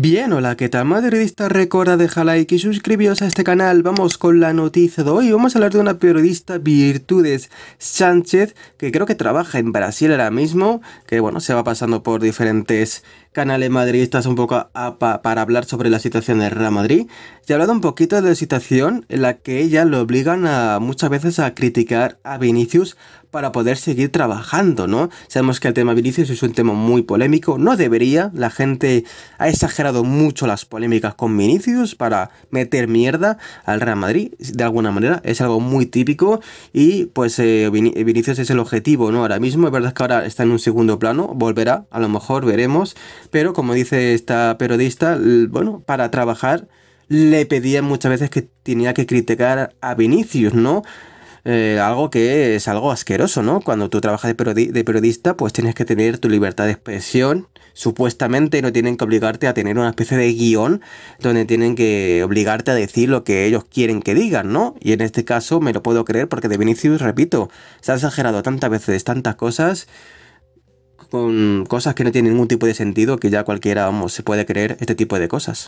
Bien, hola, ¿qué tal madridista? Recuerda dejar like y suscribiros a este canal. Vamos con la noticia de hoy. Vamos a hablar de una periodista Virtudes Sánchez, que creo que trabaja en Brasil ahora mismo, que bueno, se va pasando por diferentes canales madridistas un poco para hablar sobre la situación de Real Madrid. Y ha hablado un poquito de la situación en la que ella lo obligan a muchas veces a criticar a Vinicius para poder seguir trabajando, ¿no? Sabemos que el tema Vinicius es un tema muy polémico, no debería, la gente ha exagerado mucho las polémicas con Vinicius para meter mierda al Real Madrid, de alguna manera, es algo muy típico y pues eh, Vinicius es el objetivo, ¿no? Ahora mismo, es verdad que ahora está en un segundo plano, volverá, a lo mejor veremos, pero como dice esta periodista, bueno, para trabajar le pedían muchas veces que tenía que criticar a Vinicius, ¿no? Eh, algo que es algo asqueroso, ¿no? Cuando tú trabajas de, periodista, pues tienes que tener tu libertad de expresión. Supuestamente no tienen que obligarte a tener una especie de guión donde tienen que obligarte a decir lo que ellos quieren que digan, ¿no? Y en este caso me lo puedo creer porque de Vinicius, repito, se ha exagerado tantas veces tantas cosas con cosas que no tienen ningún tipo de sentido que ya cualquiera vamos, se puede creer este tipo de cosas.